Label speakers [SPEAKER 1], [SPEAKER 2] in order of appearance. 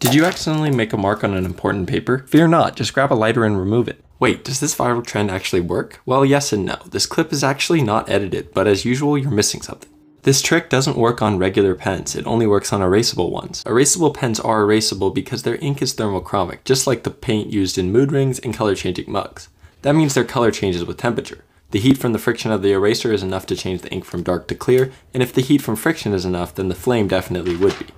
[SPEAKER 1] Did you accidentally make a mark on an important paper? Fear not, just grab a lighter and remove it. Wait, does this viral trend actually work? Well, yes and no. This clip is actually not edited, but as usual, you're missing something. This trick doesn't work on regular pens, it only works on erasable ones. Erasable pens are erasable because their ink is thermochromic, just like the paint used in mood rings and color changing mugs. That means their color changes with temperature. The heat from the friction of the eraser is enough to change the ink from dark to clear, and if the heat from friction is enough, then the flame definitely would be.